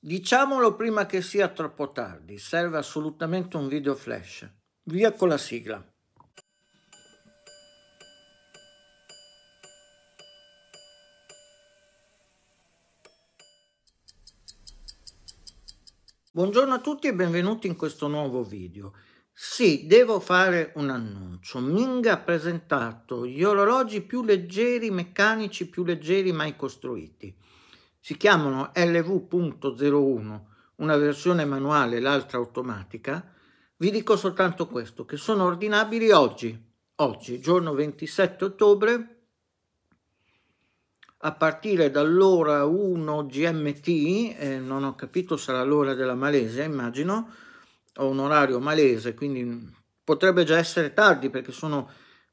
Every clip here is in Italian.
Diciamolo prima che sia troppo tardi, serve assolutamente un video flash. Via con la sigla. Buongiorno a tutti e benvenuti in questo nuovo video. Sì, devo fare un annuncio. Ming ha presentato gli orologi più leggeri, meccanici più leggeri mai costruiti si chiamano LV.01, una versione manuale e l'altra automatica. Vi dico soltanto questo, che sono ordinabili oggi, oggi, giorno 27 ottobre, a partire dall'ora 1 GMT, eh, non ho capito, sarà l'ora della Malesia, immagino, ho un orario malese, quindi potrebbe già essere tardi perché sono,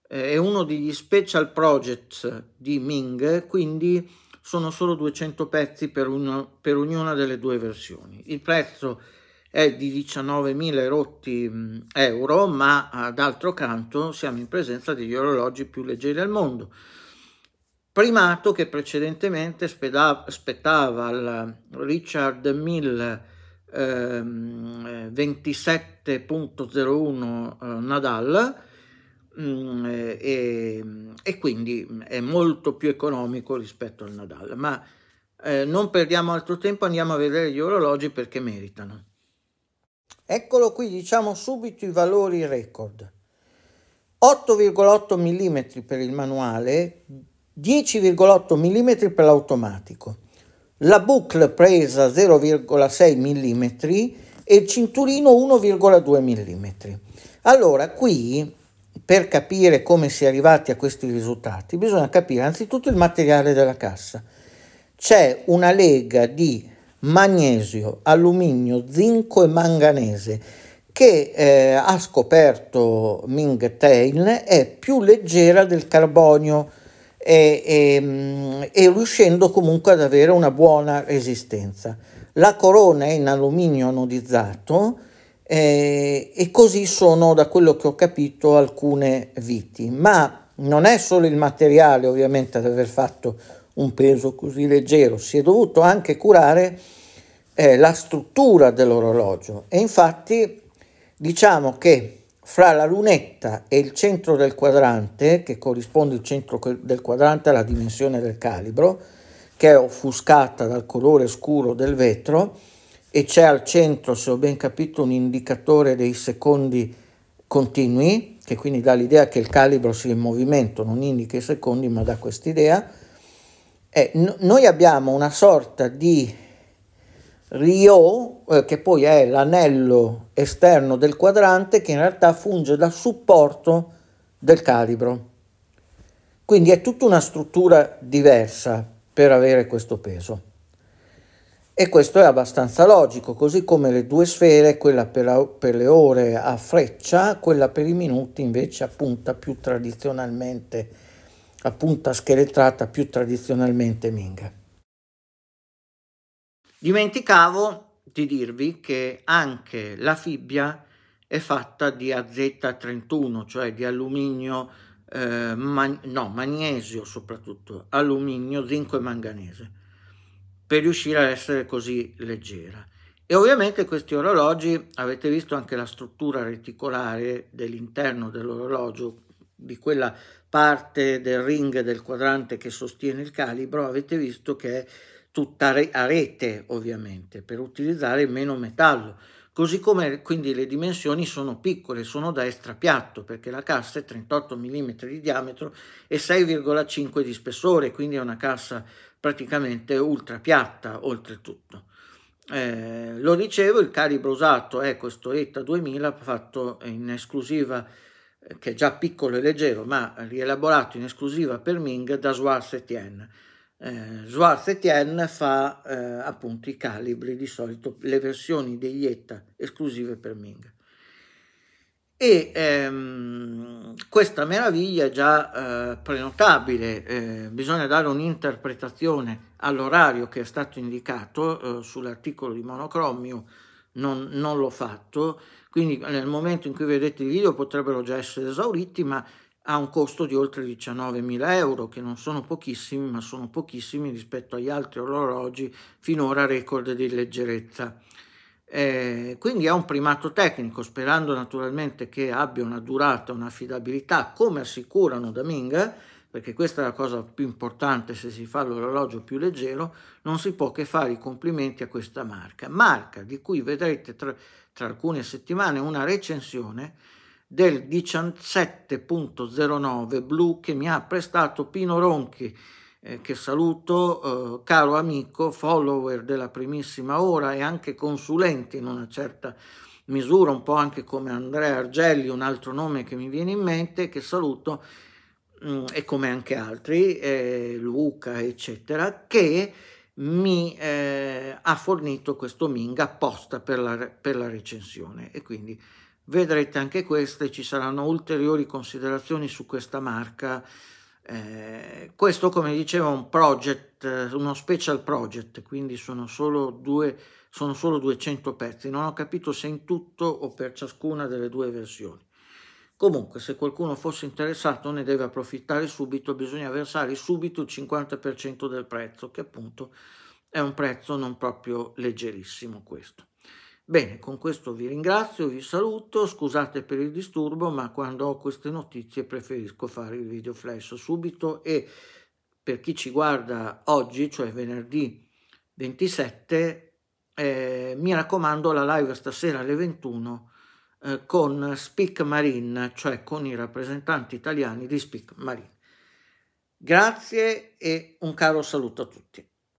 eh, è uno degli special projects di Ming, quindi sono solo 200 pezzi per, uno, per ognuna delle due versioni. Il prezzo è di 19.000 rotti mm, euro, ma eh, d'altro canto siamo in presenza degli orologi più leggeri al mondo. Primato che precedentemente spettava al Richard Mill ehm, eh, 27.01 eh, Nadal, Mm, e, eh, ehm, e, quindi mm, è molto più economico rispetto al Nadal. Ma eh, non perdiamo altro tempo, andiamo a vedere gli orologi perché meritano. Eccolo qui, diciamo subito i valori record. 8,8 mm per il manuale, 10,8 mm per l'automatico. La boucle presa 0,6 mm e il cinturino 1,2 mm. Allora, qui per capire come si è arrivati a questi risultati, bisogna capire anzitutto il materiale della cassa. C'è una lega di magnesio, alluminio, zinco e manganese che eh, ha scoperto Ming Tain è più leggera del carbonio e, e, mm, e riuscendo comunque ad avere una buona resistenza. La corona è in alluminio anodizzato eh, e così sono, da quello che ho capito, alcune viti. Ma non è solo il materiale ovviamente ad aver fatto un peso così leggero, si è dovuto anche curare eh, la struttura dell'orologio e infatti diciamo che fra la lunetta e il centro del quadrante, che corrisponde il centro del quadrante alla dimensione del calibro, che è offuscata dal colore scuro del vetro, e c'è al centro, se ho ben capito, un indicatore dei secondi continui, che quindi dà l'idea che il calibro sia in movimento, non indica i secondi, ma dà quest'idea. Eh, no, noi abbiamo una sorta di Rio, eh, che poi è l'anello esterno del quadrante, che in realtà funge da supporto del calibro. Quindi è tutta una struttura diversa per avere questo peso. E questo è abbastanza logico, così come le due sfere, quella per, la, per, le ore a freccia, quella per i minuti invece appunta più tradizionalmente, appunta scheletrata più tradizionalmente minga. Dimenticavo di dirvi che anche la fibbia è fatta di AZ31, cioè di alluminio, eh, man no, magnesio soprattutto, alluminio, zinco e manganese per riuscire ad essere così leggera. E ovviamente questi orologi, avete visto anche la struttura reticolare dell'interno dell'orologio, di quella parte del ring del quadrante che sostiene il calibro, avete visto che è tutta a rete ovviamente, per utilizzare meno metallo. Così come quindi le dimensioni sono piccole, sono da estrapiatto, perché la cassa è 38 mm di diametro e 6,5 di spessore, quindi è una cassa praticamente ultra piatta oltretutto. Eh, lo dicevo, il calibro usato è questo ETA 2000 fatto in esclusiva, eh, che è già piccolo e leggero, ma rielaborato in esclusiva per Ming da Swartz Etienne. Eh, Swarz Etienne fa eh, appunto i calibri, di solito le versioni degli ETA esclusive per Ming e ehm, questa meraviglia è già eh, prenotabile, eh, bisogna dare un'interpretazione all'orario che è stato indicato eh, sull'articolo di monocromio, non, non l'ho fatto, quindi nel momento in cui vedete i video potrebbero già essere esauriti, ma ha un costo di oltre 19.000 euro, che non sono pochissimi, ma sono pochissimi rispetto agli altri orologi finora record di leggerezza. Eh, quindi è un primato tecnico, sperando naturalmente che abbia una durata, un'affidabilità, come assicurano da Minga, perché questa è la cosa più importante se si fa l'orologio più leggero, non si può che fare i complimenti a questa marca. Marca di cui vedrete tra, tra alcune settimane una recensione del 17.09 blu che mi ha prestato Pino Ronchi, eh, che saluto, eh, caro amico, follower della primissima ora e anche consulente in una certa misura, un po' anche come Andrea Argelli, un altro nome che mi viene in mente, che saluto mh, mm, e come anche altri, eh, Luca, eccetera, che mi eh, ha fornito questo Ming apposta per la, per la, recensione e quindi vedrete anche queste, ci saranno ulteriori considerazioni su questa marca eh, questo, come dicevo, è un project, eh, uno special project, quindi sono solo, due, sono solo 200 pezzi. Non ho capito se in tutto o per ciascuna delle due versioni. Comunque, se qualcuno fosse interessato ne deve approfittare subito, bisogna versare subito il 50% del prezzo, che appunto è un prezzo non proprio leggerissimo questo. Bene, con questo vi ringrazio, vi saluto, scusate per il disturbo, ma quando ho queste notizie preferisco fare il video flash subito e per chi ci guarda oggi, cioè venerdì 27, eh, mi raccomando la live stasera alle 21 eh, con Speak Marine, cioè con i rappresentanti italiani di Speak Marine. Grazie e un caro saluto a tutti.